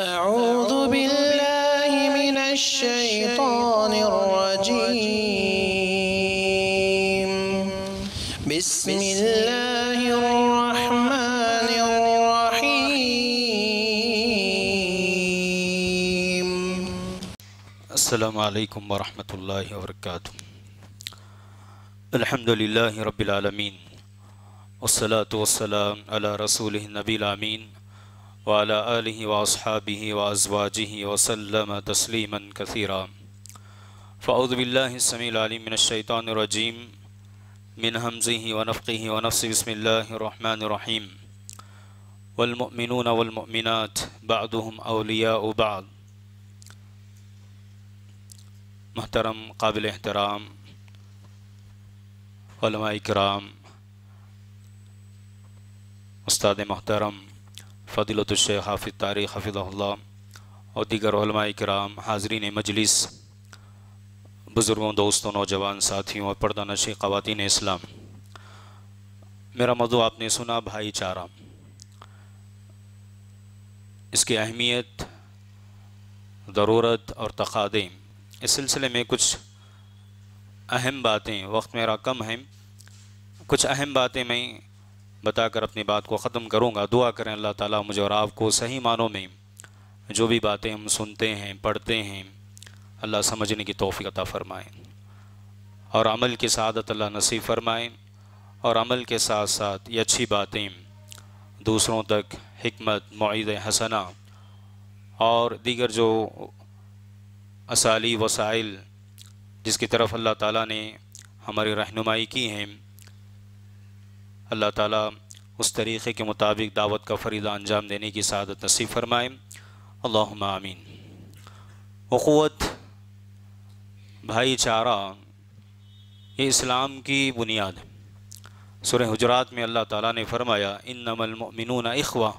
أعوذ بالله من الشيطان الرجيم بسم الله الرحمن الرحيم السلام عليكم ورحمة الله وبركاته الحمد لله رب العالمين والصلاة والسلام على رسوله النبي الأمين وعلى آله وأصحابه وأزواجه وسلم تسليما كثيرا فأعوذ بالله السميع العليم من الشيطان الرجيم من همزه ونفقه ونفس بسم الله الرحمن الرحيم والمؤمنون والمؤمنات بعضهم أولياء بعض محترم قابل احترام علماء اکرام استاد محترم शेख हाफि तारी हफ़िल्ला और दीगर कराम हाजरीन मजलिस बुज़ुर्गों दोस्तों नौजवान साथियों और पर्दा नशी ख़वान इस्लाम मेरा मधु आपने सुना भाईचारा इसकी अहमियत ज़रूरत और तकादे इस सिलसिले में कुछ अहम बातें वक्त मेरा कम है कुछ अहम बातें मैं बताकर अपनी बात को ख़त्म करूँगा दुआ करें अल्लाह ताला मुझे और आपको सही मानों में जो भी बातें हम सुनते हैं पढ़ते हैं अल्लाह समझने की तोफ़ी अता फ़रमाएँ और अमल के सादत अल्लाह नसीब फ़रमाएँ और अमल के साथ साथ ये अच्छी बातें दूसरों तक हमत मद हसना और दीगर जो असाली वसाइल जिसकी तरफ अल्लाह ताली ने हमारी रहनुमाई की हैं अल्लाह ताला उस तरीक़े के मुताबिक दावत का फरीदा अंजाम देने की सदत नसीब फरमाए अल्लाम आमीन अखवत भाईचारा ये इस्लाम की बुनियाद है सुर हजरात में अल्लाह ताला ने फरमाया इन नमलमिन इखवा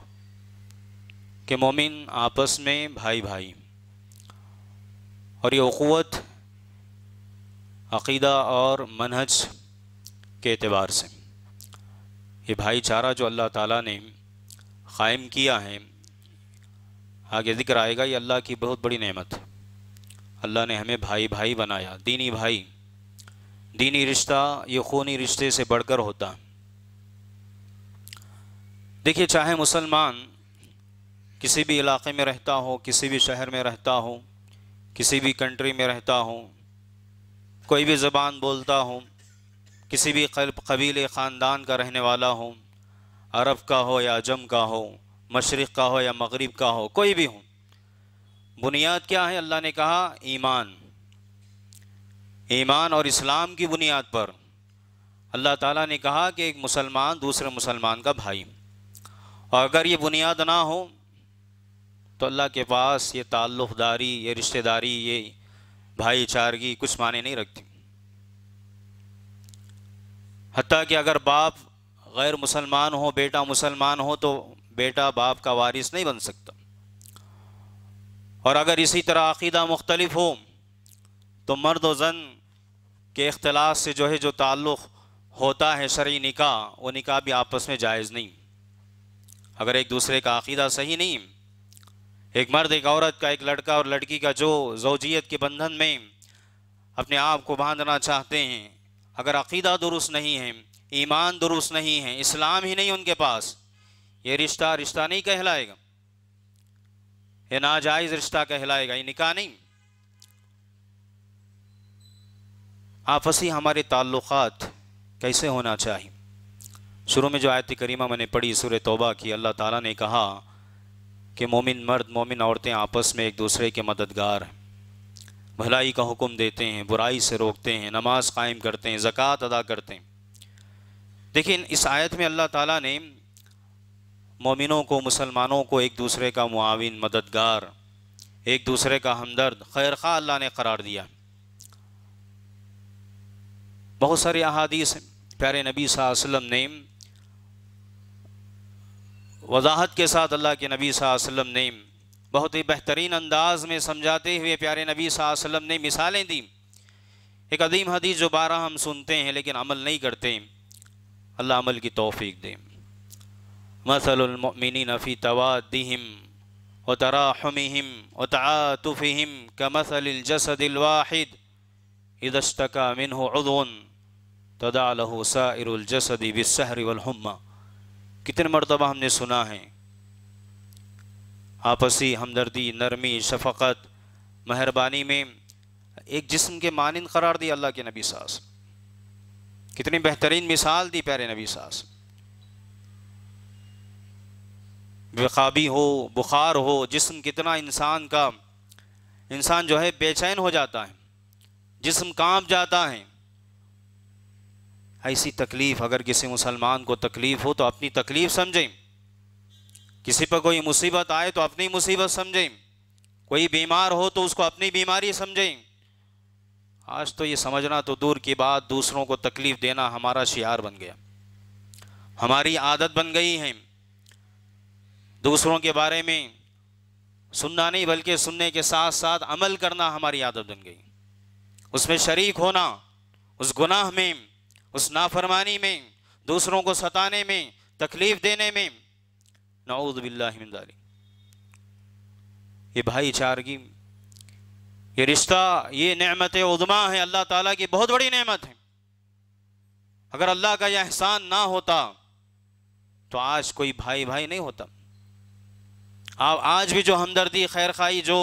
के मोमिन आपस में भाई भाई और ये अखवत अकीदा और मनहज के अतबार से ये भाईचारा जो अल्लाह ताला ने क़ायम किया है आगे ज़िक्र आएगा ये अल्लाह की बहुत बड़ी नेमत है अल्लाह ने हमें भाई भाई बनाया दीनी भाई दीनी रिश्ता ये खूनी रिश्ते से बढ़कर होता है देखिए चाहे मुसलमान किसी भी इलाके में रहता हो किसी भी शहर में रहता हो किसी भी कंट्री में रहता हो कोई भी ज़बान बोलता हूँ किसी भी कबीले ख़ानदान का रहने वाला हो अरब का हो या अजम का हो मशरक़ का हो या मगरब का हो कोई भी हो बुनियाद क्या है अल्लाह ने कहा ईमान ईमान और इस्लाम की बुनियाद पर अल्लाह ताला ने कहा कि एक मुसलमान दूसरे मुसलमान का भाई और अगर ये बुनियाद ना हो तो अल्लाह के पास ये ताल्लुक़दारी ये रिश्तेदारी ये भाईचारगी कुछ माने नहीं रखती हती कि अगर बाप गैर मुसलमान हो बेटा मुसलमान हो तो बेटा बाप का वारिस नहीं बन सकता और अगर इसी तरह अकीदा मुख्तलफ हो तो मर्द व जन के अख्तिलाफ से जो है जो ताल्लुक़ होता है शर्य निका वो निका भी आपस में जायज़ नहीं अगर एक दूसरे का अकीदा सही नहीं एक मर्द एक औरत का एक लड़का और लड़की का जो जोजियत के बंधन में अपने आप को बांधना चाहते हैं अगर अकीदा दुरुस्त नहीं है ईमान दुरुस्त नहीं है इस्लाम ही नहीं उनके पास ये रिश्ता रिश्ता नहीं कहलाएगा ये नाजायज़ रिश्ता कहलाएगा ये निका नहीं आपसी हाँ, हमारे ताल्लुक कैसे होना चाहिए शुरू में जो आयत करीमा मैंने पढ़ी सूर तोबा की अल्लाह ताला ने कहा कि मोमिन मर्द मोमिन औरतें आपस में एक दूसरे के मददगार हैं भलाई का हुक्म देते हैं बुराई से रोकते हैं नमाज कायम करते हैं ज़क़़त अदा करते हैं लेकिन इस आयत में अल्लाह ताला ने मोमिनों को मुसलमानों को एक दूसरे का मुआविन मददगार एक दूसरे का हमदर्द खैर खा अल्लाह ने करार दिया बहुत सारे अहादीस प्यारे नबी वसल्लम ने वजाहत के साथ अल्लाह के नबी वसल्लम ने बहुत ही बेहतरीन अंदाज में समझाते हुए प्यारे नबी वसल्लम ने मिसालें दी एक अदीम हदीस जो बारह हम सुनते हैं लेकिन अमल नहीं करते अल्लाह अमल की तोफ़ी दें मसलमिन नफ़ी तवादिम व तराहम व तातुफ़िम कमसलजसदिलवाहिद इदश्तका मिन उदन तदालहु साइरजसदी बिसहर वलहम्मा कितने मरतबा हमने सुना है आपसी हमदर्दी नरमी शफ़त मेहरबानी में एक जिसम के मानंद करार दी अल्लाह के नबी सास कितनी बेहतरीन मिसाल दी प्यारे नबी सास बेखाबी हो बुखार हो जिसम कितना इंसान का इंसान जो है बेचैन हो जाता है जिसम कांप जाता है ऐसी तकलीफ़ अगर किसी मुसलमान को तकलीफ़ हो तो अपनी तकलीफ़ समझें किसी पर कोई मुसीबत आए तो अपनी मुसीबत समझें कोई बीमार हो तो उसको अपनी बीमारी समझें आज तो ये समझना तो दूर की बात दूसरों को तकलीफ़ देना हमारा शियार बन गया हमारी आदत बन गई है दूसरों के बारे में सुनना नहीं बल्कि सुनने के साथ साथ अमल करना हमारी आदत बन गई उसमें शरीक होना उस गुनाह में उस नाफरमानी में दूसरों को सताने में तकलीफ़ देने में नऊद बिल्लाम ये भाई चारगी ये रिश्ता ये नमत उदमा है अल्लाह ताला की बहुत बड़ी नमत है अगर अल्लाह का यह एहसान ना होता तो आज कोई भाई भाई नहीं होता आप आज भी जो हमदर्दी खैर खाई जो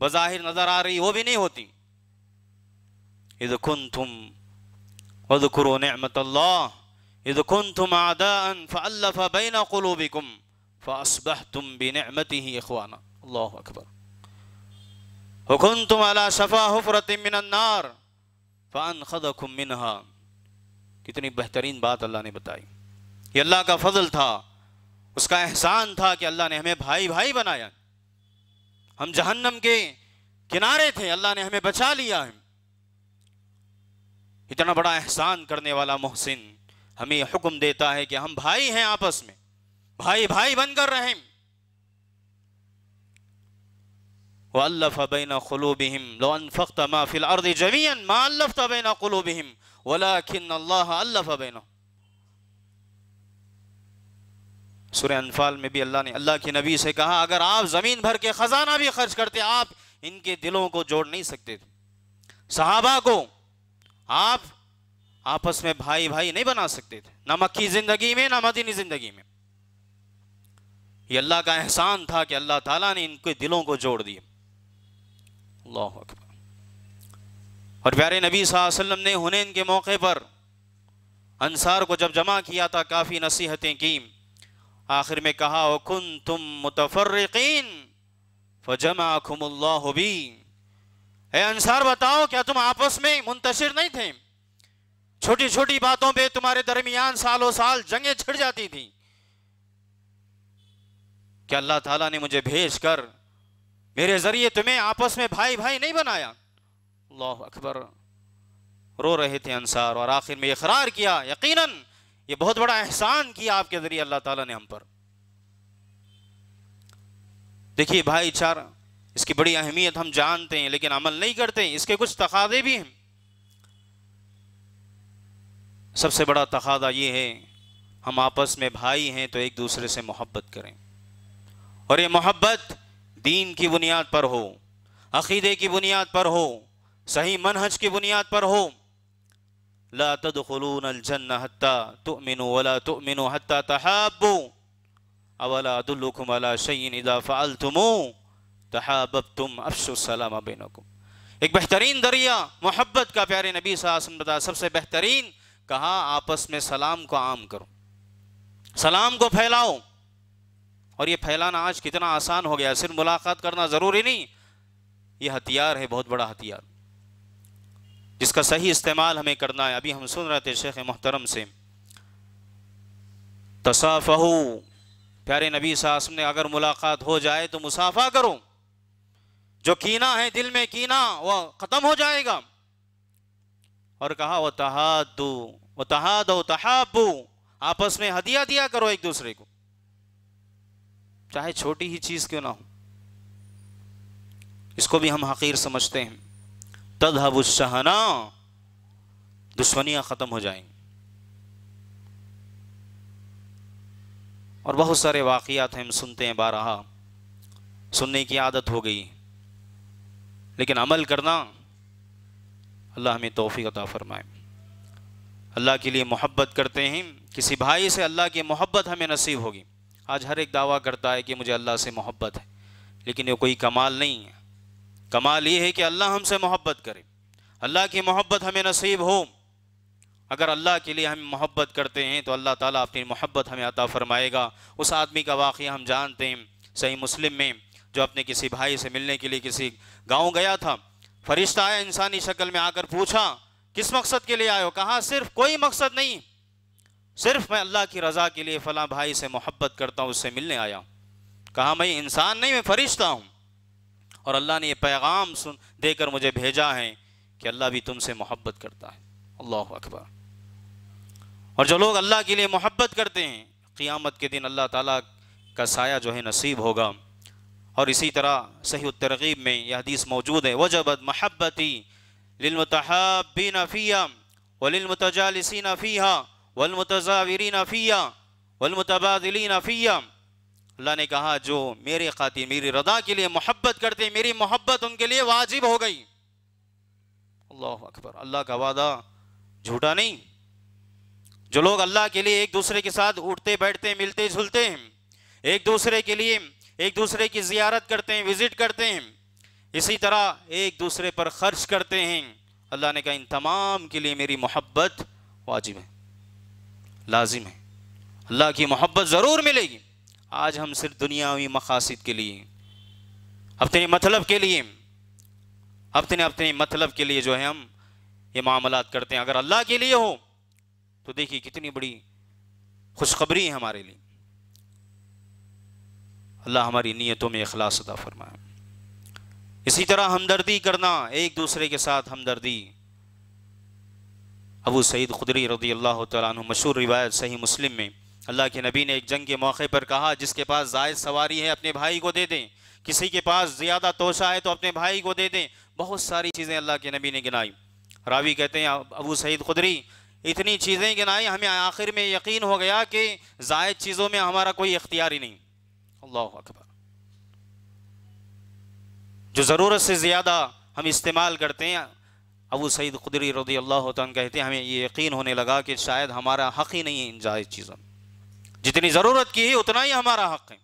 बज़ाहिर नज़र आ रही वो भी नहीं होती इद खुन तुम वद करो नमत इद खुन तुम आदा फ़ल्लफ़ बैन कलूबिकुम फ़ासबहतुम बिनअमतिही इखवाना अल्लाह अकबर हुकुंतुम अला शफा हुफरत मिनन्नार फ़ान खदकुम मिनहा कितनी बेहतरीन बात अल्लाह ने बताई ये अल्लाह का फजल था उसका एहसान था कि अल्लाह ने हमें भाई भाई बनाया हम जहन्नम के किनारे थे अल्लाह ने हमें बचा लिया है इतना बड़ा एहसान करने वाला मोहसिन हमें हुक्म देता है कि हम भाई हैं आपस में भाई भाई बनकर रहें वल्लफ बैन क़ुलूबिहिम लो अनफ़क्त अल्लाह अल्लफ़ बैन सूर्य अनफाल में भी अल्लाह ने अल्लाह के नबी से कहा अगर आप ज़मीन भर के ख़जाना भी खर्च करते आप इनके दिलों को जोड़ नहीं सकते थे सहाबा को आप आपस में भाई भाई नहीं बना सकते थे ना मक्की ज़िंदगी में ना मदीनी ज़िंदगी में ये अल्लाह का एहसान था कि अल्लाह ताला ने इनके दिलों को जोड़ दिया अल्लाह अकबर और प्यारे नबी वसल्लम ने हुनैन के मौके पर अंसार को जब जमा किया था काफ़ी नसीहतें की आखिर में कहा ओ कुन तुम मुतफर्रकिन फमा खुमल्लाबी ए अंसार बताओ क्या तुम आपस में मुंतशिर नहीं थे छोटी छोटी बातों पे तुम्हारे दरमियान सालों साल जंगें छिड़ जाती थी कि अल्लाह ताला ने मुझे भेज कर मेरे ज़रिए तुम्हें आपस में भाई भाई नहीं बनाया अल्लाह अकबर रो रहे थे अंसार और आखिर में इकरार किया यकीनन ये बहुत बड़ा एहसान किया आपके ज़रिए अल्लाह ताला ने हम पर देखिए भाईचारा इसकी बड़ी अहमियत हम जानते हैं लेकिन अमल नहीं करते हैं इसके कुछ तकादे भी हैं सबसे बड़ा तकादा ये है हम आपस में भाई हैं तो एक दूसरे से मोहब्बत करें और ये मोहब्बत दीन की बुनियाद पर हो अकीदे की बुनियाद पर हो सही मनहज की बुनियाद पर हो ला तदखलून हत्ता तुमिनु वला हत्ता तहाबू अवला अला इदा एक बेहतरीन दरिया मोहब्बत का प्यारे नबी साहब बता सबसे बेहतरीन कहा आपस में सलाम को आम करो सलाम को फैलाओ और ये फैलाना आज कितना आसान हो गया सिर्फ मुलाकात करना ज़रूरी नहीं ये हथियार है बहुत बड़ा हथियार जिसका सही इस्तेमाल हमें करना है अभी हम सुन रहे थे शेख मोहतरम से तसाफ़हू प्यारे नबी साहब ने अगर मुलाकात हो जाए तो मुसाफा करो जो कीना है दिल में कीना वह ख़त्म हो जाएगा और कहा वह तहादू वह तहादो तहाबू आपस में हदिया दिया करो एक दूसरे को चाहे छोटी ही चीज़ क्यों ना हो इसको भी हम हकीर समझते हैं तद हबुशहना दुश्मनियाँ ख़त्म हो जाएंगी और बहुत सारे वाक़ात हम सुनते हैं बारहा सुनने की आदत हो गई लेकिन अमल करना अल्लाह हमें तोफ़ी अता फ़रमाए अल्लाह के लिए मोहब्बत करते हैं किसी भाई से अल्लाह की मोहब्बत हमें नसीब होगी आज हर एक दावा करता है कि मुझे अल्लाह से मोहब्बत है लेकिन ये कोई कमाल नहीं है कमाल ये है कि अल्लाह हमसे मोहब्बत करे अल्लाह की मोहब्बत हमें नसीब हो अगर अल्लाह के लिए हम मोहब्बत करते हैं तो अल्लाह ताला अपनी मोहब्बत हमें अता फरमाएगा उस आदमी का वाक़ हम जानते हैं सही मुस्लिम में जो अपने किसी भाई से मिलने के लिए किसी गांव गया था फरिश्ता आया इंसानी शक्ल में आकर पूछा किस मकसद के लिए आए हो कहा सिर्फ कोई मकसद नहीं सिर्फ मैं अल्लाह की रज़ा के लिए फ़लाँ भाई से मोहब्बत करता हूँ उससे मिलने आया हूँ कहा मैं इंसान नहीं मैं फरिश्ता हूँ और अल्लाह ने यह पैगाम सुन देकर मुझे भेजा है कि अल्लाह भी तुमसे मोहब्बत करता है अल्लाह अकबर और जो लोग अल्लाह के लिए मोहब्बत करते हैं क़ियामत के दिन अल्लाह ताला का साया जो है नसीब होगा और इसी तरह सही तरगीब में यह हदीस मौजूद है वजबत महब्बती लिलमतहबी नफ़िया वलिलमतजालसी नफ़िया वलमतरीन अफिया वलमतबादलिन अफिया अल्लाह ने कहा जो मेरे खातिर मेरी रदा के लिए मोहब्बत करते मेरी मोहब्बत उनके लिए वाजिब हो गई अल्लाह अकबर अल्लाह का वादा झूठा नहीं जो लोग अल्लाह के लिए एक दूसरे के साथ उठते बैठते मिलते जुलते हैं एक दूसरे के लिए एक दूसरे की जियारत करते हैं विजिट करते हैं इसी तरह एक दूसरे पर खर्च करते हैं अल्लाह ने कहा इन तमाम के लिए मेरी मोहब्बत वाजिब है लाजिम है अल्लाह की मोहब्बत ज़रूर मिलेगी आज हम सिर्फ दुनियावी मकासद के लिए अपने मतलब के लिए अपने अपने मतलब के लिए जो है हम ये मामला करते हैं अगर अल्लाह के लिए हो तो देखिए कितनी बड़ी खुशखबरी है हमारे लिए अल्लाह हमारी नीयतों में अखलासदा फरमाए इसी तरह हमदर्दी करना एक दूसरे के साथ हमदर्दी अबू सईद खुदरी रदी अल्लाह तु मशहूर रिवायत सही मुस्लिम में अल्लाह के नबी ने एक जंग के मौके पर कहा जिसके पास जायद सवारी है अपने भाई को दे दें किसी के पास ज़्यादा तोशा है तो अपने भाई को दे दें बहुत सारी चीज़ें अल्लाह के नबी ने गिनाई रावी कहते हैं अबू सईद खुदरी इतनी चीज़ें गिनाई हमें आखिर में यकीन हो गया कि जायद चीज़ों में हमारा कोई इख्तियार ही नहीं अल्लाह अकबर जो ज़रूरत से ज़्यादा हम इस्तेमाल करते हैं अबू सईद खुदरी रदी अल्लाह कहते हैं हमें ये यकीन होने लगा कि शायद हमारा हक़ ही नहीं है इन जायज़ चीज़ों में जितनी ज़रूरत की है उतना ही हमारा हक़ है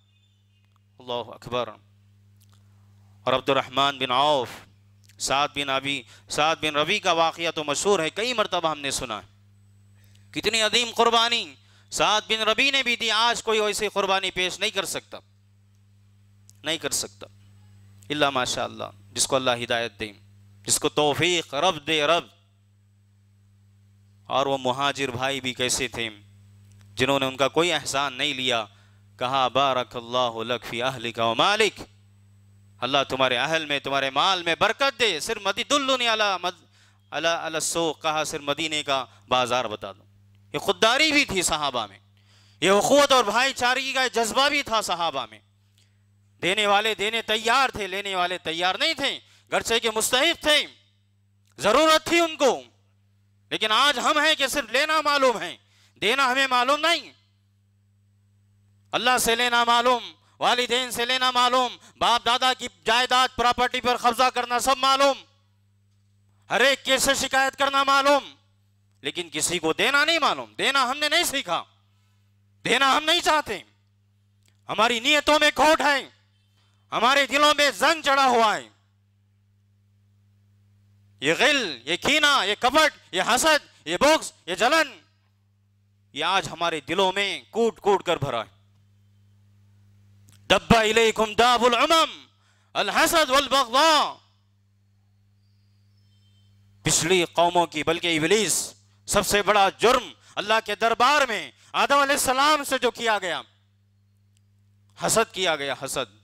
अल्लाह अकबर और अब्दुलरहमान बिन आउफ साद बिन अबी साद बिन रबी का वाक़ तो मशहूर है कई मरतबा हमने सुना है कितनी अदीम क़ुरबानी साद बिन रबी ने भी दी आज कोई ऐसी क़ुरबानी पेश नहीं कर सकता नहीं कर सकता इल्ला माशा जिसको अल्लाह हिदायत दें जिसको तोफीक रब दे रब और वो महाजिर भाई भी कैसे थे जिन्होंने उनका कोई एहसान नहीं लिया कहा बारक लकफ़ी का मालिक अल्लाह तुम्हारे अहल में तुम्हारे माल में बरकत दे सिर्फ मदीदुल्लनी अला मद अला सो कहा सिर्फ मदीने का बाज़ार बता दो ये खुददारी भी थी सहाबा में ये हकूत और भाईचारगी का जज्बा भी था सहाबा में देने वाले देने तैयार थे लेने वाले तैयार नहीं थे गर्चे के मुस्तक थे जरूरत थी उनको लेकिन आज हम हैं कि सिर्फ लेना मालूम है देना हमें मालूम नहीं अल्लाह से लेना मालूम वालदेन से लेना मालूम बाप दादा की जायदाद प्रॉपर्टी पर कब्जा करना सब मालूम हर एक केस से शिकायत करना मालूम लेकिन किसी को देना नहीं मालूम देना हमने नहीं सीखा देना हम नहीं चाहते हमारी नीयतों में खोट है हमारे दिलों में जंग चढ़ा हुआ है ये गिल ये कीना ये कपट ये हसद ये बोक्स ये जलन ये आज हमारे दिलों में कूट कूट कर भरा है दब्बा इलेकुम दाबुल अल हसद वल बगदा पिछली कौमों की बल्कि इबलीस सबसे बड़ा जुर्म अल्लाह के दरबार में आदम सलाम से जो किया गया हसद किया गया हसद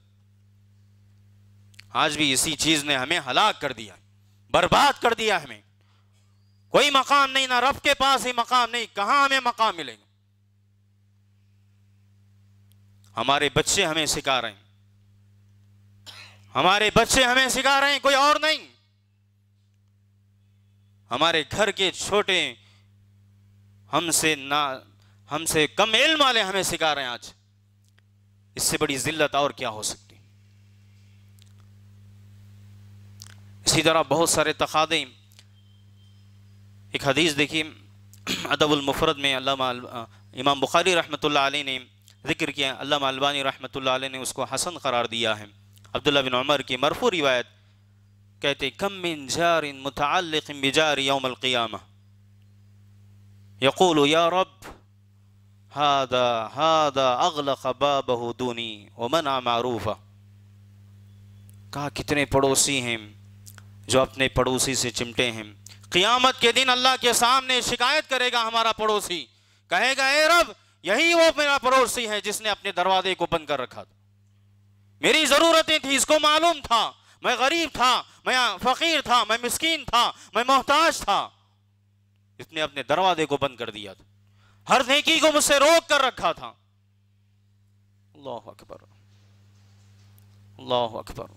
आज भी इसी चीज ने हमें हलाक कर दिया बर्बाद कर दिया हमें कोई मकाम नहीं ना रब के पास ही मकाम नहीं कहां हमें मकाम मिलेगा हमारे बच्चे हमें सिखा रहे हैं हमारे बच्चे हमें सिखा रहे हैं कोई और नहीं हमारे घर के छोटे हमसे ना हमसे कम इल्म वाले हमें सिखा रहे हैं आज इससे बड़ी जिल्लत और क्या हो सकती इसी तरह बहुत सारे तकादे एक हदीस देखिए अदबुलमफरद में अल्लामा इमाम बुखारी रहमतुल्लाह अलैह ने जिक्र किया अल्लाह अलबानी रहमतुल्लाह अलैह ने उसको हसन करार दिया है अब्दुल्ला बिन उमर की मरफू रिवायत कहते कम मिन जार इन मुतक बिजार यौमक़ियाम यक़ूल या रब हादा हादा अगल बाबहूदूनी वमन मारूफ़ा कहा कितने पड़ोसी हैं जो अपने पड़ोसी से चिमटे हैं क़ियामत के दिन अल्लाह के सामने शिकायत करेगा हमारा पड़ोसी कहेगा ए रब यही वो मेरा पड़ोसी है जिसने अपने दरवाजे को बंद कर रखा था मेरी ज़रूरतें थी इसको मालूम था मैं गरीब था मैं फ़कीर था मैं मिस्कीन था मैं मोहताज था इसने अपने दरवाजे को बंद कर दिया था हर नेकी को मुझसे रोक कर रखा था अल्लाह अकबर अल्लाह अकबर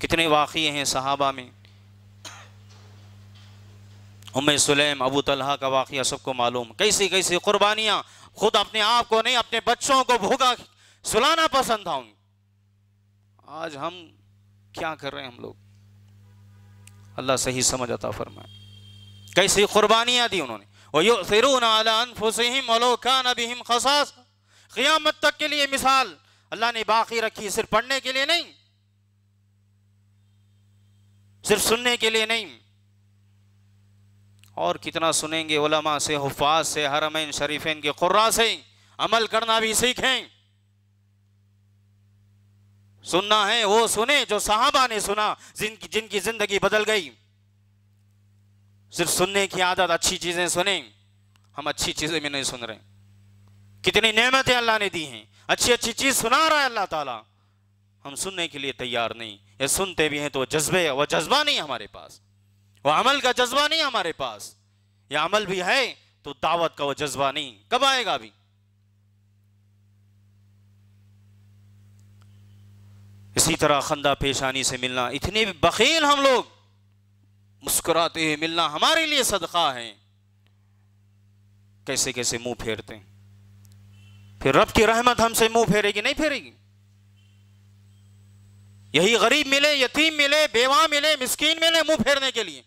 कितने वाक़े हैं सहाबा में उम सुलेम अबू तलहा का वाक़ सबको मालूम कैसी कैसी कुर्बानियाँ खुद अपने आप को नहीं अपने बच्चों को भूखा सुलाना पसंद था आज हम क्या कर रहे हैं हम लोग अल्लाह सही समझ आता फरमाए कैसी कुर्बानियाँ दी उन्होंने क़ियामत तक के लिए मिसाल अल्लाह ने बाकी रखी सिर्फ पढ़ने के लिए नहीं सिर्फ सुनने के लिए नहीं और कितना सुनेंगे ओलमा से हफाज से हरमैन शरीफेन के कुर्रा से अमल करना भी सीखें सुनना है वो सुने जो साहबा ने सुना जिनकी जिनकी जिंदगी बदल गई सिर्फ सुनने की आदत अच्छी चीजें सुने हम अच्छी चीजें भी नहीं सुन रहे कितनी नेमतें अल्लाह ने दी हैं अच्छी अच्छी चीज सुना रहा है अल्लाह ताला हम सुनने के लिए तैयार नहीं या सुनते भी हैं तो जज्बे वह जज्बा नहीं हमारे पास वह अमल का जज्बा नहीं हमारे पास या अमल भी है तो दावत का वह जज्बा नहीं कब आएगा अभी इसी तरह खंदा पेशानी से मिलना इतने भी बखेल हम लोग मुस्कुराते हुए मिलना हमारे लिए सदका है कैसे कैसे मुंह फेरते हैं फिर रब की रहमत हमसे मुंह फेरेगी नहीं फेरेगी यही गरीब मिले यतीम मिले बेवा मिले मिस्किन मिले मुंह फेरने के लिए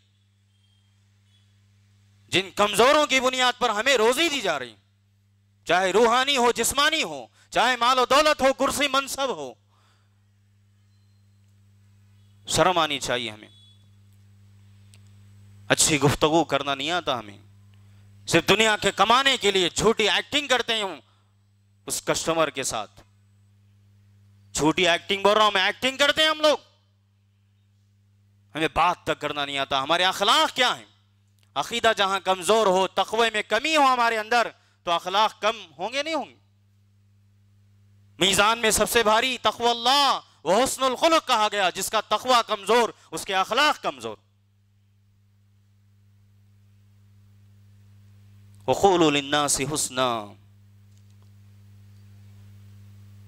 जिन कमजोरों की बुनियाद पर हमें रोजी दी जा रही चाहे रूहानी हो जिस्मानी हो चाहे मालो दौलत हो कुर्सी मनसब हो शर्म आनी चाहिए हमें अच्छी गुफ्तगु करना नहीं आता हमें सिर्फ दुनिया के कमाने के लिए झूठी एक्टिंग करते हूं उस कस्टमर के साथ छोटी एक्टिंग बोल रहा हूं मैं एक्टिंग करते हैं हम लोग हमें बात तक करना नहीं आता हमारे अखलाक क्या है अकीदा जहां कमजोर हो तकवे में कमी हो हमारे अंदर तो अखलाक कम होंगे नहीं होंगे मीज़ान में सबसे भारी तकवल्ला वह हसनखल कहा गया जिसका तकवा कमजोर उसके अखलाक कमजोर वकूलन्ना से हुसना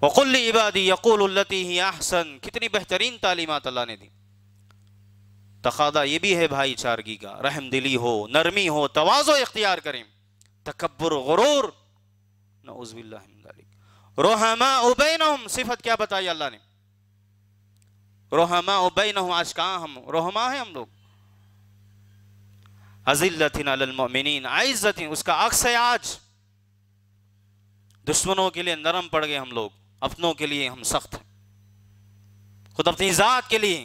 वक़ुल इबादी यक़ुल्लती ही आहसन कितनी बेहतरीन तालीमत अल्लाह ने दी तकादा ये भी है भाईचारगी का रहम दिली हो नरमी हो तोज़ो इख्तियार करें तकबर गुरूर नौजबिल्ला रोहमा उबैन सिफत क्या बताई अल्लाह ने रोहमा उबैन आज कहाँ हम रोहमा है हम लोग अजिल्लतिन आइज़तिन उसका अक्स है आज दुश्मनों के लिए नरम पड़ गए हम लोग अपनों के लिए हम सख्त हैं खुद अपनी ज़ात के लिए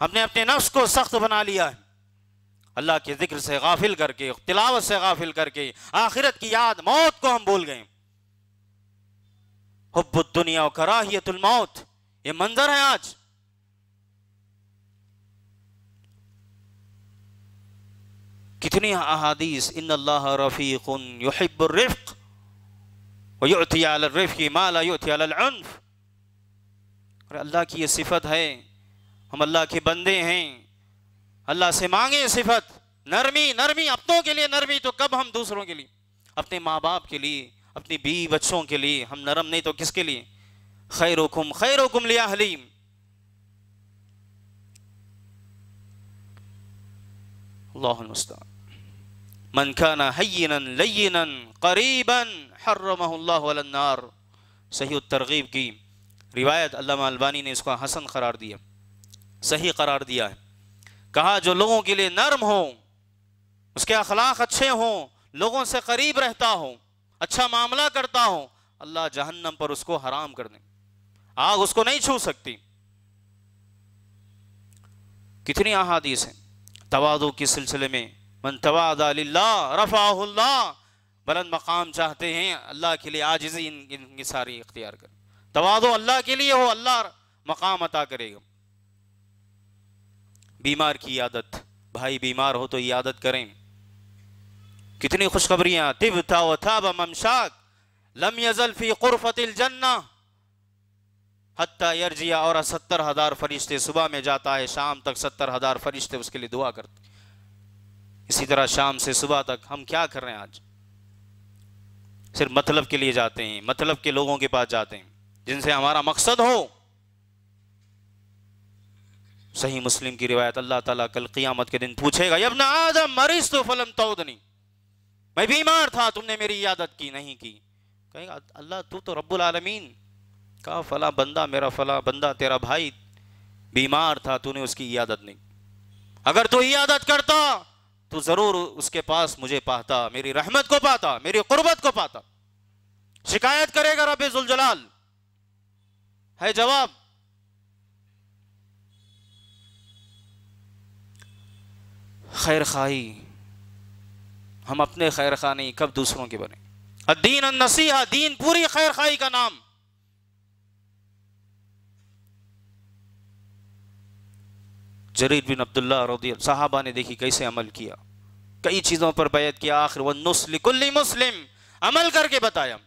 हमने अपने नफ्स को सख्त बना लिया है अल्लाह के ज़िक्र से गाफिल करके तिलावत से गाफिल करके आखिरत की याद मौत को हम भूल गए हब्बत दुनिया और कराहियतुलमौत ये मंजर है आज कितनी अहादीस इन अल्लाह रफ़ीक़ रिफ्क ويؤتي على الرفق ما لا يؤتي على العنف اور اللہ کی یہ صفت ہے ہم اللہ کے بندے ہیں اللہ سے مانگیں صفت نرمی نرمی اپنوں کے لئے نرمی تو کب ہم دوسروں کے لئے اپنے ماں باپ کے لئے اپنی بی بچوں کے لئے ہم نرم نہیں تو کس کے لئے خیروکم خیروکم لیا حلیم اللہ المستعب من كان حينا لينا قريبا हर्रमार सही तरगीब की रिवायत अल्लाह अलबानी ने इसका हसन करार दिया सही करार दिया है कहा जो लोगों के लिए नर्म हो उसके अखलाक अच्छे हों लोगों से करीब रहता हो अच्छा मामला करता हो अल्लाह जहन्नम पर उसको हराम कर दें आग उसको नहीं छू सकती कितनी अहादीस हैं तवादों के सिलसिले में मन तवादा रफ़ाहुल्ला बुलंद मकाम चाहते हैं अल्लाह के लिए इन इनकी सारी इख्तियार करें तोज़ो अल्लाह के लिए हो अल्लाह मकाम अता करेगा बीमार की आदत भाई बीमार हो तो ये आदत करें कितनी खुशखबरियां तिब था वथाब ममशाक लम यजलफ़ी क़ुरफ़तिल जन्ना हत्या यरजिया और सत्तर हज़ार फरिश्ते सुबह में जाता है शाम तक सत्तर हज़ार फरिश्ते उसके लिए दुआ करते इसी तरह शाम से सुबह तक हम क्या कर रहे हैं आज सिर्फ मतलब के लिए जाते हैं मतलब के लोगों के पास जाते हैं जिनसे हमारा मकसद हो सही मुस्लिम की रिवायत अल्लाह ताला कल क़ियामत के दिन पूछेगा ना आदम मरीज तो फलम तौदनी मैं बीमार था तुमने मेरी इयादत की नहीं की कहेगा अल्लाह तू तो रब्बुल आलमीन का फला बंदा मेरा फला बंदा तेरा भाई बीमार था तूने उसकी इयादत नहीं अगर तू तो इयादत करता तो ज़रूर उसके पास मुझे पाता मेरी रहमत को पाता मेरी कुर्बत को पाता शिकायत करेगा रब जुलजलाल है जवाब खैर खाई हम अपने खैर खा नहीं कब दूसरों के बने दीन नसीहा दीन पूरी खैर खाई का नाम जरीर बिन अब्दुल्ला रदी साहबा ने देखी कैसे अमल किया कई चीज़ों पर बैत किया आखिर वनसलिकुल्ली मुस्लिम अमल करके बताया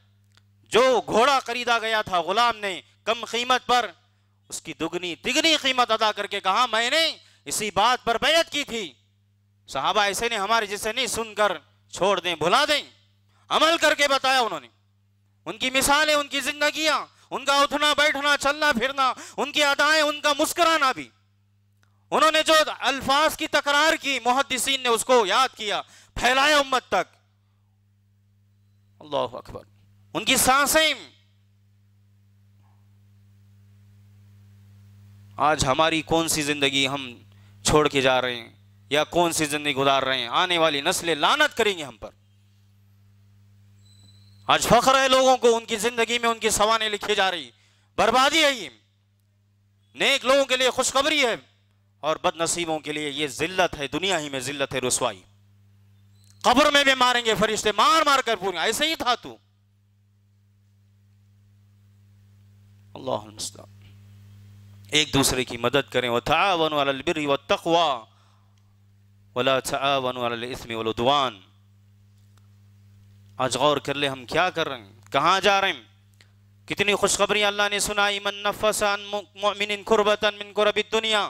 जो घोड़ा खरीदा गया था गुलाम ने कम कीमत पर उसकी दुगनी तिगनी कीमत अदा करके कहा मैंने इसी बात पर बैत की थी साहबा ऐसे ने हमारे जैसे नहीं सुनकर छोड़ दें भुला दें अमल करके बताया उन्होंने उनकी मिसालें उनकी जिंदगियां उनका उठना बैठना चलना फिरना उनकी अदाएं उनका मुस्कराना भी उन्होंने जो अल्फाज की तकरार की मुहदसिन ने उसको याद किया फैलाया उम्मत तक अल्लाह अकबर उनकी सांसें आज हमारी कौन सी जिंदगी हम छोड़ के जा रहे हैं या कौन सी जिंदगी गुजार रहे हैं आने वाली नस्लें लानत करेंगे हम पर आज फख्र है लोगों को उनकी जिंदगी में उनकी सवाने लिखी जा रही बर्बादी है ये नेक लोगों के लिए खुशखबरी है और बदनसीबों के लिए ये जिल्लत है दुनिया ही में जिल्लत है रसवाई कब्र में भी मारेंगे फरिश्ते मार मार कर पूरी ऐसे ही था तू अल्लाह एक दूसरे की मदद करें वन तावन वालबिर व तकवा आज गौर कर ले हम क्या कर रहे हैं कहाँ जा रहे हैं कितनी खुशखबरी अल्लाह ने सुनाई मन नफसा मिन कुर्बतन मिन कुरबित दुनिया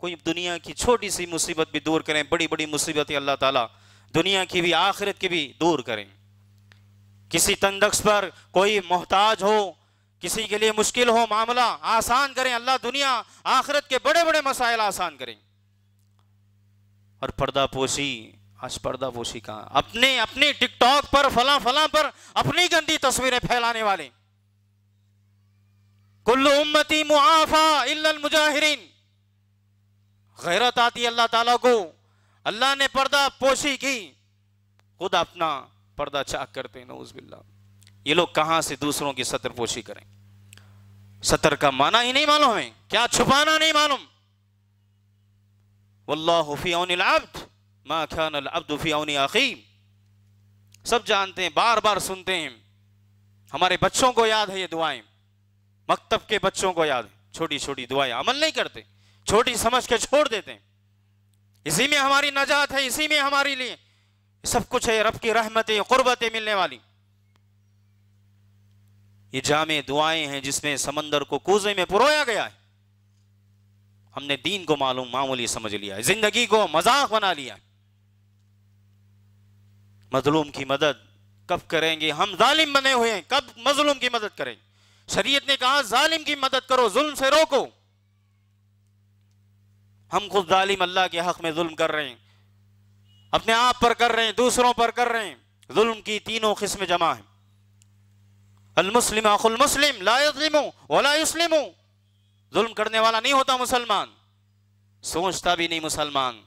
कोई दुनिया की छोटी सी मुसीबत भी दूर करें बड़ी बड़ी मुसीबत अल्लाह ताला दुनिया की भी आखिरत की भी दूर करें किसी तंदक्स पर कोई मोहताज हो किसी के लिए मुश्किल हो मामला आसान करें अल्लाह दुनिया आखिरत के बड़े बड़े मसाइल आसान करें और पर्दा पोशी आज पर्दा पोशी अपने अपने टिकटॉक पर फला फला पर अपनी गंदी तस्वीरें फैलाने वाले कुल्लू उम्मती मुआफा इल्ल मुजाहिरीन गैरत आती अल्लाह ताला को अल्लाह ने पर्दा पोशी की खुद अपना पर्दा चाक करते नऊज बिल्ला ये लोग कहाँ से दूसरों की सतर पोशी करें सतर का माना ही नहीं मालूम है क्या छुपाना नहीं मालूम वल्लाफ़ी मा खान अब्दुफ़ी अवनी सब जानते हैं बार बार सुनते हैं हमारे बच्चों को याद है ये दुआएं मकतब के बच्चों को याद है छोटी छोटी दुआएं अमल नहीं करते छोटी समझ के छोड़ देते हैं इसी में हमारी नजात है इसी में हमारे लिए सब कुछ है रब की रहमतें कुर्बतें मिलने वाली ये जामे दुआएं हैं जिसमें समंदर को कूजे में पुरोया गया है हमने दीन को मालूम मामूली समझ लिया है जिंदगी को मजाक बना लिया है मजलूम की मदद कब करेंगे हम जालिम बने हुए हैं कब मजलूम की मदद करेंगे शरीयत ने कहा जालिम की मदद करो जुल्म से रोको हम खुद जालिम अल्लाह के हक़ में जुल्म कर रहे हैं अपने आप पर कर रहे हैं दूसरों पर कर रहे हैं जुल्म की तीनों किस्म जमा है अलमुस्लिम मुस्लिम लाजलिम वलास्लिम जुल्म करने वाला नहीं होता मुसलमान सोचता भी नहीं मुसलमान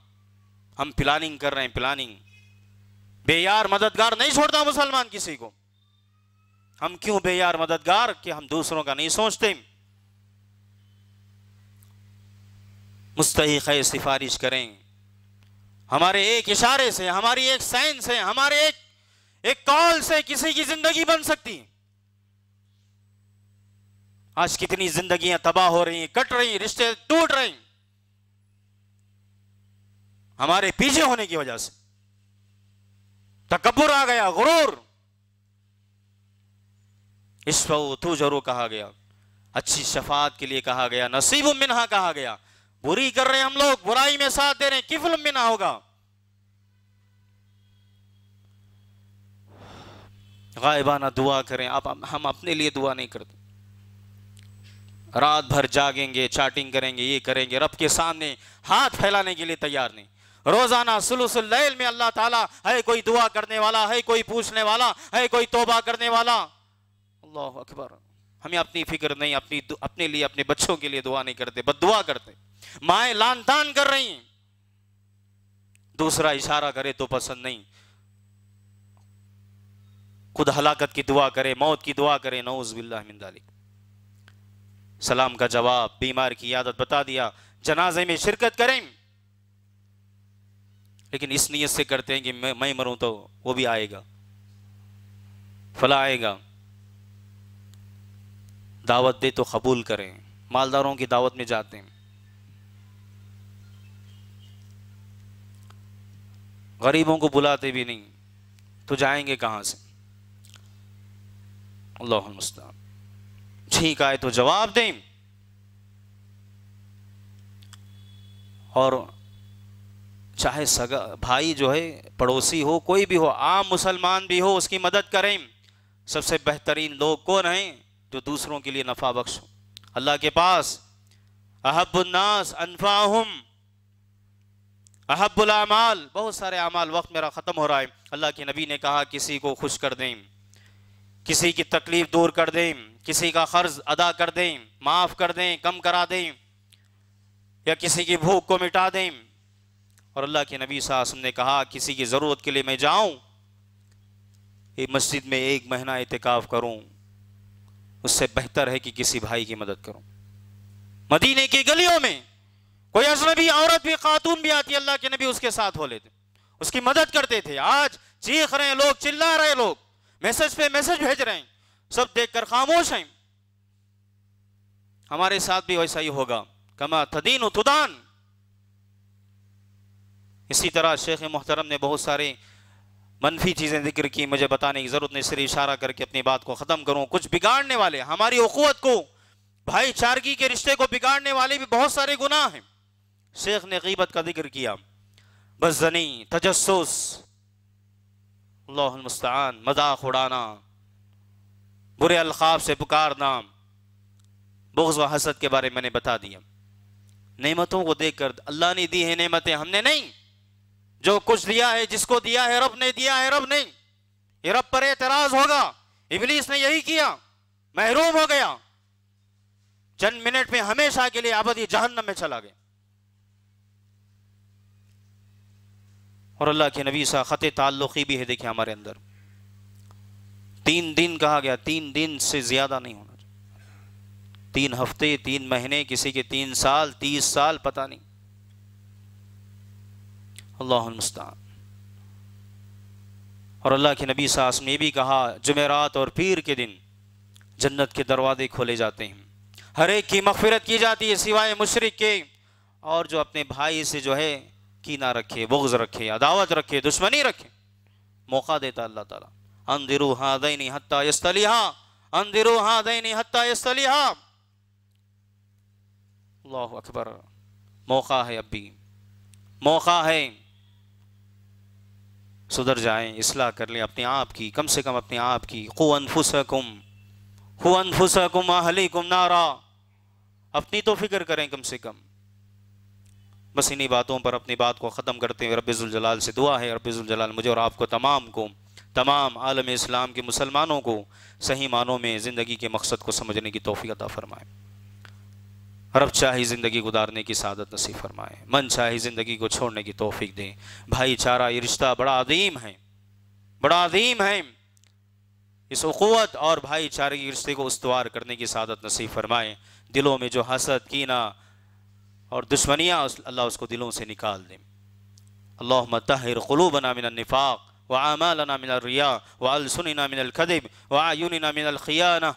हम प्लानिंग कर रहे हैं प्लानिंग बेयार मददगार नहीं छोड़ता मुसलमान किसी को हम क्यों बेयार मददगार कि हम दूसरों का नहीं सोचते हैं। मुस्तक सिफारिश करें हमारे एक इशारे से हमारी एक साइन से हमारे एक एक कॉल से किसी की जिंदगी बन सकती आज कितनी जिंदगियां तबाह हो रही कट रही रिश्ते टूट रही हमारे पीछे होने की वजह से तकबर आ गया गुरूर इस तू जरूर कहा गया अच्छी शफात के लिए कहा गया नसीब मिनहा कहा गया बुरी कर रहे हैं हम लोग बुराई में साथ दे रहे हैं किफल में ना होगा गायबाना दुआ करें आप हम अपने लिए दुआ नहीं करते रात भर जागेंगे चैटिंग करेंगे ये करेंगे रब के सामने हाथ फैलाने के लिए तैयार नहीं रोजाना सुलसुल में अल्लाह ताला है कोई दुआ करने वाला है कोई पूछने वाला है कोई तोबा करने वाला अल्लाह अकबर हमें अपनी फिक्र नहीं अपनी अपने लिए अपने बच्चों के लिए दुआ नहीं करते बद दुआ करते माए लान तान कर रही हैं दूसरा इशारा करे तो पसंद नहीं खुद हलाकत की दुआ करे मौत की दुआ करे नौज बिल्लादाली सलाम का जवाब बीमार की आदत बता दिया जनाजे में शिरकत करें लेकिन इस नीयत से करते हैं कि मैं मैं मरूं तो वो भी आएगा फला आएगा दावत दे तो कबूल करें मालदारों की दावत में जाते हैं गरीबों को बुलाते भी नहीं तो जाएंगे कहाँ से अल्लाह ठीक आए तो जवाब दें और चाहे सगा भाई जो है पड़ोसी हो कोई भी हो आम मुसलमान भी हो उसकी मदद करें सबसे बेहतरीन लोग कौन हैं जो दूसरों के लिए नफा बख्श हो अल्लाह के पास अहबुन्नास अनफाहम अहबुलमाल बहुत सारे अमाल वक्त मेरा ख़त्म हो रहा है अल्लाह के नबी ने कहा किसी को खुश कर दें किसी की तकलीफ दूर कर दें किसी का कर्ज अदा कर दें माफ़ कर दें कम करा दें या किसी की भूख को मिटा दें और अल्लाह के नबी साहब ने कहा किसी की ज़रूरत के लिए मैं जाऊं ये मस्जिद में एक महीना एहतिकाफ करूं उससे बेहतर है कि किसी भाई की मदद करूं मदीने की गलियों में कोई अजनबी औरत भी खातून भी आती अल्लाह के नबी उसके साथ हो लेते उसकी मदद करते थे आज चीख रहे हैं लोग चिल्ला रहे लोग मैसेज पे मैसेज भेज रहे हैं सब देखकर खामोश हैं हमारे साथ भी वैसा ही होगा कमा तदीन उतुदान इसी तरह शेख मोहतरम ने बहुत सारे मनफी चीज़ें जिक्र की मुझे बताने की ज़रूरत नहीं सिर्फ इशारा करके अपनी बात को ख़त्म करूँ कुछ बिगाड़ने वाले हमारी अखवत को भाईचारगी के रिश्ते को बिगाड़ने वाले भी बहुत सारे गुनाह हैं शेख ने गीबत का जिक्र किया बजनी तजस अल्लाहमस्तान मजाक उड़ाना बुरे अलखाब से पुकारना बुग्ज़ व हसद के बारे में मैंने बता दिया नेमतों को देखकर अल्लाह ने दी है नेमतें हमने नहीं जो कुछ दिया है जिसको दिया है रब ने दिया है रब नहीं ये रब पर एतराज होगा इबलीस ने यही किया महरूम हो गया चंद मिनट में हमेशा के लिए आबदी जहन्नम में चला गया और अल्लाह के नबी सा ख़त ताल्लुक़ी भी है देखिए हमारे अंदर तीन दिन कहा गया तीन दिन से ज़्यादा नहीं होना चाहिए तीन हफ्ते तीन महीने किसी के तीन साल तीस साल पता नहीं अल्लाहमस्तान और अल्लाह के नबी सास ने भी कहा जुमेरात और पीर के दिन जन्नत के दरवाजे खोले जाते हैं हर एक की मफफरत की जाती है सिवाय मुशरक के और जो अपने भाई से जो है कीना रखे बुग्ज रखे अदावत रखे दुश्मनी रखे मौका देता अल्लाह ताला अंदिरू हाँ दैनी हत्ता यस्तलिहा हाँ हा हाँ दैनी हत्ता यस्तलिहा अल्लाह अकबर मौका है अभी मौका है सुधर जाएं इसलाह कर लें अपने आप की कम से कम अपने आप की खु अनफुसकुम हु अनफुसकुम कुम नारा अपनी तो फिक्र करें कम से कम बस इन्हीं बातों पर अपनी बात को ख़त्म करते हुए जलाल से दुआ है रब्ज़ुलजलाल मुझे और आपको तमाम को तमाम आलम इस्लाम के मुसलमानों को सही मानों में ज़िंदगी के मकसद को समझने की तोफ़ी अता फ़रमाए रब चाहे ज़िंदगी गुजारने की सादत नसीब फरमाए मन चाहे ज़िंदगी को छोड़ने की तोफ़ी दें भाईचारा ये रिश्ता बड़ा अदीम है बड़ा अदीम है इस अकूत और भाईचारे के रिश्ते को उसवार करने की सादत नसीब फरमाए दिलों में जो हसद कीना اور دشمنیاں اللہ اس کو دلوں سے نکال دیں اللہم تحر قلوبنا من النفاق وعمالنا من الریا وعلسننا من الكذب وعيوننا من الخيانة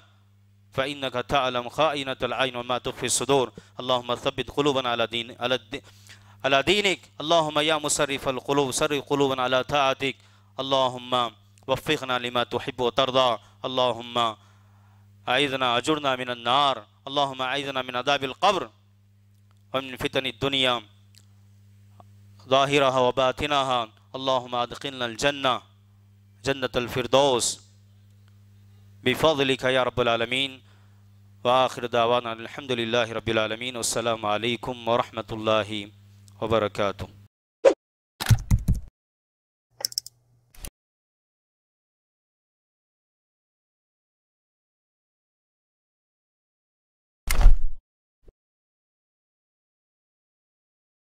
فإنك تعلم خائنة العين وما تخفي الصدور اللهم ثبت قلوبنا على دين على, الد... على دينك اللهم يا مصرف القلوب سر قلوبنا على طاعتك اللهم وفقنا لما تحب وترضى اللهم أعذنا أجرنا من النار اللهم أعذنا من عذاب القبر ومن فتن الدنيا ظاهرها وباطنها اللهم أدخلنا الجنة جنة الفردوس بفضلك يا رب العالمين وآخر دعوانا الحمد لله رب العالمين والسلام عليكم ورحمة الله وبركاته